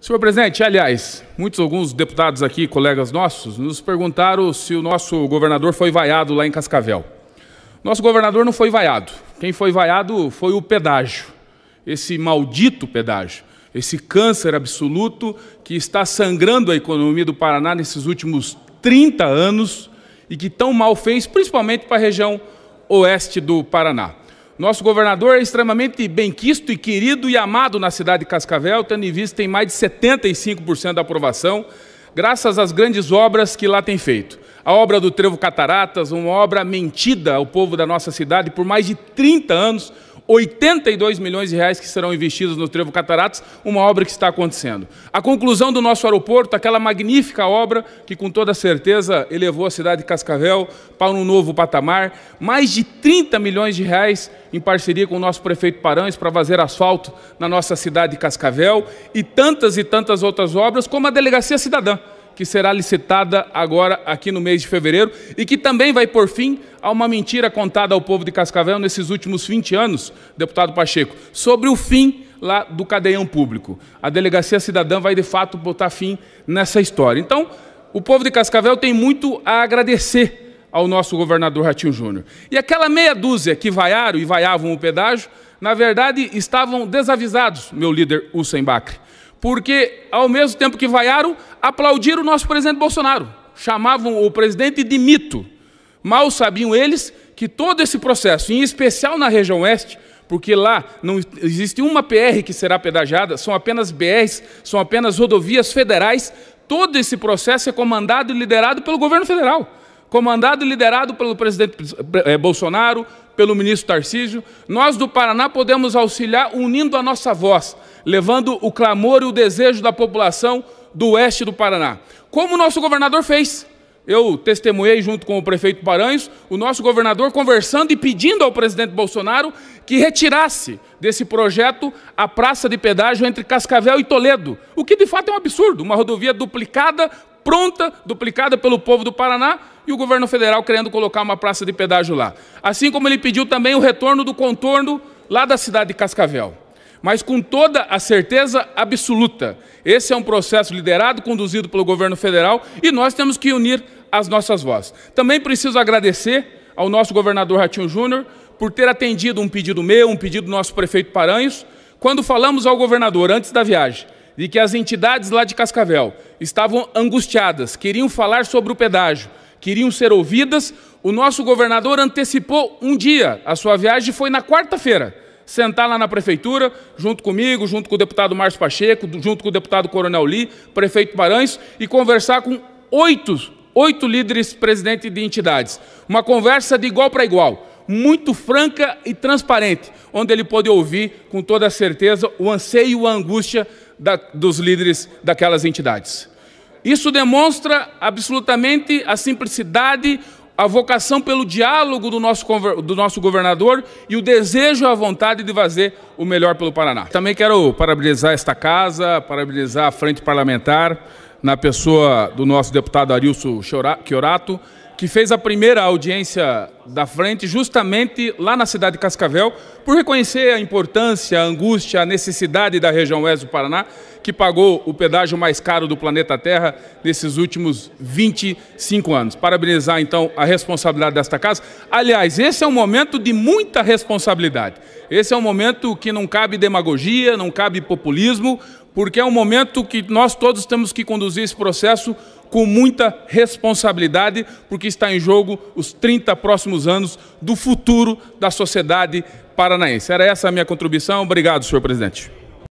Senhor presidente, aliás, muitos alguns deputados aqui, colegas nossos, nos perguntaram se o nosso governador foi vaiado lá em Cascavel. Nosso governador não foi vaiado. Quem foi vaiado foi o pedágio. Esse maldito pedágio, esse câncer absoluto que está sangrando a economia do Paraná nesses últimos 30 anos e que tão mal fez, principalmente para a região oeste do Paraná. Nosso governador é extremamente benquisto e querido e amado na cidade de Cascavel, tendo em vista tem mais de 75% da aprovação, graças às grandes obras que lá tem feito. A obra do Trevo Cataratas, uma obra mentida ao povo da nossa cidade por mais de 30 anos, 82 milhões de reais que serão investidos no Trevo Cataratas, uma obra que está acontecendo. A conclusão do nosso aeroporto, aquela magnífica obra que com toda certeza elevou a cidade de Cascavel para um novo patamar, mais de 30 milhões de reais em parceria com o nosso prefeito Paranhos para fazer asfalto na nossa cidade de Cascavel e tantas e tantas outras obras, como a Delegacia Cidadã que será licitada agora aqui no mês de fevereiro e que também vai por fim a uma mentira contada ao povo de Cascavel nesses últimos 20 anos, deputado Pacheco, sobre o fim lá do cadeião público. A delegacia cidadã vai de fato botar fim nessa história. Então, o povo de Cascavel tem muito a agradecer ao nosso governador Ratinho Júnior. E aquela meia dúzia que vaiaram e vaiavam o pedágio, na verdade, estavam desavisados, meu líder Hussein Bacri porque ao mesmo tempo que vaiaram, aplaudiram o nosso presidente Bolsonaro. Chamavam o presidente de mito. Mal sabiam eles que todo esse processo, em especial na região oeste, porque lá não existe uma PR que será pedajada, são apenas BRs, são apenas rodovias federais, todo esse processo é comandado e liderado pelo governo federal comandado e liderado pelo presidente eh, Bolsonaro, pelo ministro Tarcísio, nós do Paraná podemos auxiliar unindo a nossa voz, levando o clamor e o desejo da população do oeste do Paraná. Como o nosso governador fez. Eu testemunhei junto com o prefeito Paranhos, o nosso governador conversando e pedindo ao presidente Bolsonaro que retirasse desse projeto a praça de pedágio entre Cascavel e Toledo, o que de fato é um absurdo, uma rodovia duplicada, pronta, duplicada pelo povo do Paraná, e o governo federal querendo colocar uma praça de pedágio lá. Assim como ele pediu também o retorno do contorno lá da cidade de Cascavel. Mas com toda a certeza absoluta, esse é um processo liderado, conduzido pelo governo federal e nós temos que unir as nossas vozes. Também preciso agradecer ao nosso governador Ratinho Júnior por ter atendido um pedido meu, um pedido do nosso prefeito Paranhos, quando falamos ao governador antes da viagem de que as entidades lá de Cascavel estavam angustiadas, queriam falar sobre o pedágio, queriam ser ouvidas. O nosso governador antecipou um dia a sua viagem, foi na quarta-feira, sentar lá na prefeitura, junto comigo, junto com o deputado Márcio Pacheco, junto com o deputado Coronel Li, prefeito Barães, e conversar com oito, oito líderes presidentes de entidades. Uma conversa de igual para igual muito franca e transparente, onde ele pôde ouvir com toda certeza o anseio e a angústia da, dos líderes daquelas entidades. Isso demonstra absolutamente a simplicidade, a vocação pelo diálogo do nosso, do nosso governador e o desejo e a vontade de fazer o melhor pelo Paraná. Também quero parabenizar esta casa, parabenizar a frente parlamentar, na pessoa do nosso deputado Arilson Chiorato, que fez a primeira audiência da frente, justamente lá na cidade de Cascavel, por reconhecer a importância, a angústia, a necessidade da região oeste do Paraná, que pagou o pedágio mais caro do planeta Terra nesses últimos 25 anos. Parabenizar, então, a responsabilidade desta casa. Aliás, esse é um momento de muita responsabilidade. Esse é um momento que não cabe demagogia, não cabe populismo, porque é um momento que nós todos temos que conduzir esse processo com muita responsabilidade, porque está em jogo os 30 próximos anos do futuro da sociedade paranaense. Era essa a minha contribuição. Obrigado, senhor presidente.